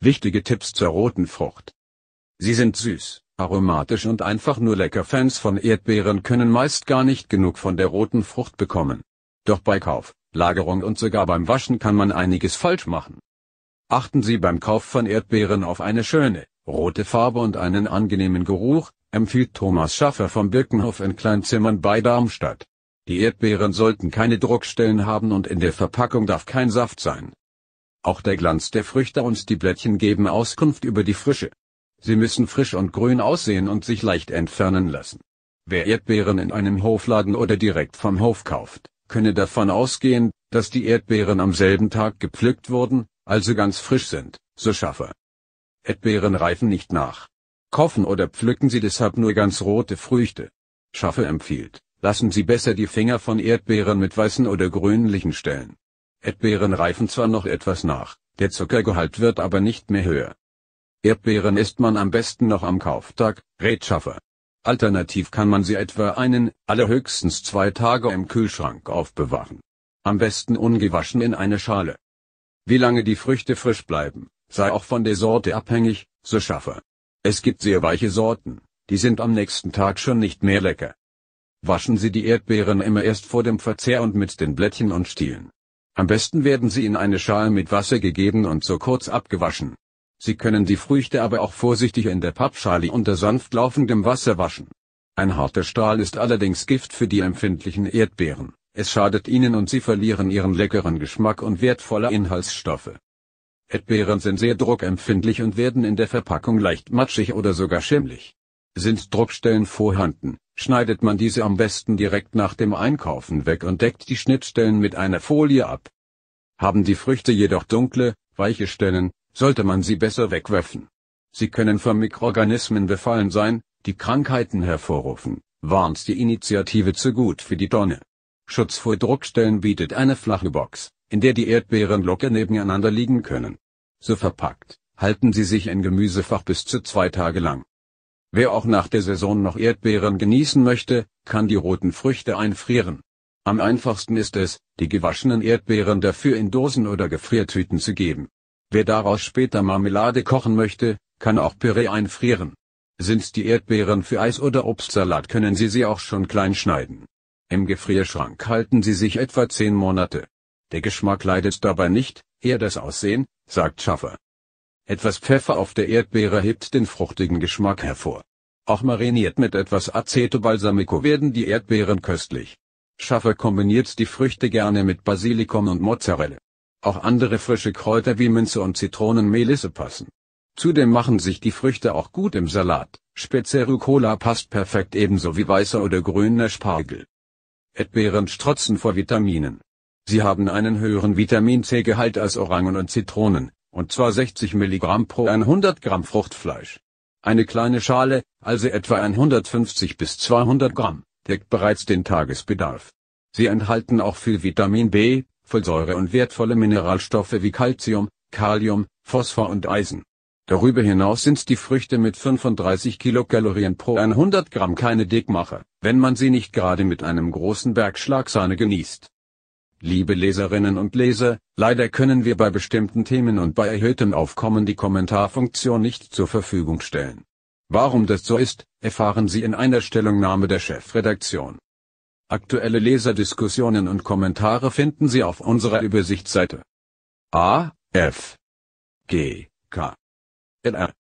Wichtige Tipps zur roten Frucht. Sie sind süß, aromatisch und einfach nur lecker. Fans von Erdbeeren können meist gar nicht genug von der roten Frucht bekommen. Doch bei Kauf, Lagerung und sogar beim Waschen kann man einiges falsch machen. Achten Sie beim Kauf von Erdbeeren auf eine schöne, rote Farbe und einen angenehmen Geruch, empfiehlt Thomas Schaffer vom Birkenhof in Kleinzimmern bei Darmstadt. Die Erdbeeren sollten keine Druckstellen haben und in der Verpackung darf kein Saft sein. Auch der Glanz der Früchte und die Blättchen geben Auskunft über die Frische. Sie müssen frisch und grün aussehen und sich leicht entfernen lassen. Wer Erdbeeren in einem Hofladen oder direkt vom Hof kauft, könne davon ausgehen, dass die Erdbeeren am selben Tag gepflückt wurden, also ganz frisch sind, so schaffe. Erdbeeren reifen nicht nach. Kaufen oder pflücken Sie deshalb nur ganz rote Früchte. Schaffe empfiehlt, lassen Sie besser die Finger von Erdbeeren mit weißen oder grünlichen Stellen. Erdbeeren reifen zwar noch etwas nach, der Zuckergehalt wird aber nicht mehr höher. Erdbeeren isst man am besten noch am Kauftag, Rätschaffer. Alternativ kann man sie etwa einen, allerhöchstens zwei Tage im Kühlschrank aufbewahren. Am besten ungewaschen in eine Schale. Wie lange die Früchte frisch bleiben, sei auch von der Sorte abhängig, so Schaffer. Es gibt sehr weiche Sorten, die sind am nächsten Tag schon nicht mehr lecker. Waschen Sie die Erdbeeren immer erst vor dem Verzehr und mit den Blättchen und Stielen. Am besten werden sie in eine Schale mit Wasser gegeben und so kurz abgewaschen. Sie können die Früchte aber auch vorsichtig in der Pappschale unter sanft laufendem Wasser waschen. Ein harter Stahl ist allerdings Gift für die empfindlichen Erdbeeren, es schadet ihnen und sie verlieren ihren leckeren Geschmack und wertvolle Inhaltsstoffe. Erdbeeren sind sehr druckempfindlich und werden in der Verpackung leicht matschig oder sogar schimmlig. Sind Druckstellen vorhanden, schneidet man diese am besten direkt nach dem Einkaufen weg und deckt die Schnittstellen mit einer Folie ab. Haben die Früchte jedoch dunkle, weiche Stellen, sollte man sie besser wegwerfen. Sie können von Mikroorganismen befallen sein, die Krankheiten hervorrufen, warnt die Initiative zu gut für die Donne. Schutz vor Druckstellen bietet eine flache Box, in der die Erdbeeren locker nebeneinander liegen können. So verpackt, halten sie sich in Gemüsefach bis zu zwei Tage lang. Wer auch nach der Saison noch Erdbeeren genießen möchte, kann die roten Früchte einfrieren. Am einfachsten ist es, die gewaschenen Erdbeeren dafür in Dosen oder Gefriertüten zu geben. Wer daraus später Marmelade kochen möchte, kann auch Püree einfrieren. Sind die Erdbeeren für Eis oder Obstsalat können Sie sie auch schon klein schneiden. Im Gefrierschrank halten sie sich etwa 10 Monate. Der Geschmack leidet dabei nicht, eher das Aussehen, sagt Schaffer. Etwas Pfeffer auf der Erdbeere hebt den fruchtigen Geschmack hervor. Auch mariniert mit etwas Aceto-Balsamico werden die Erdbeeren köstlich. Schaffer kombiniert die Früchte gerne mit Basilikum und Mozzarella. Auch andere frische Kräuter wie Minze und Zitronenmelisse passen. Zudem machen sich die Früchte auch gut im Salat. Spezzerucola passt perfekt ebenso wie weißer oder grüner Spargel. Erdbeeren strotzen vor Vitaminen. Sie haben einen höheren Vitamin C-Gehalt als Orangen und Zitronen, und zwar 60 Milligramm pro 100 Gramm Fruchtfleisch. Eine kleine Schale, also etwa 150 bis 200 Gramm, deckt bereits den Tagesbedarf. Sie enthalten auch viel Vitamin B, Folsäure und wertvolle Mineralstoffe wie Calcium, Kalium, Phosphor und Eisen. Darüber hinaus sind die Früchte mit 35 Kilokalorien pro 100 Gramm keine Dickmacher, wenn man sie nicht gerade mit einem großen Bergschlagsahne genießt. Liebe Leserinnen und Leser, leider können wir bei bestimmten Themen und bei erhöhtem Aufkommen die Kommentarfunktion nicht zur Verfügung stellen. Warum das so ist, erfahren Sie in einer Stellungnahme der Chefredaktion. Aktuelle Leserdiskussionen und Kommentare finden Sie auf unserer Übersichtsseite. A, F, G, K, L, R.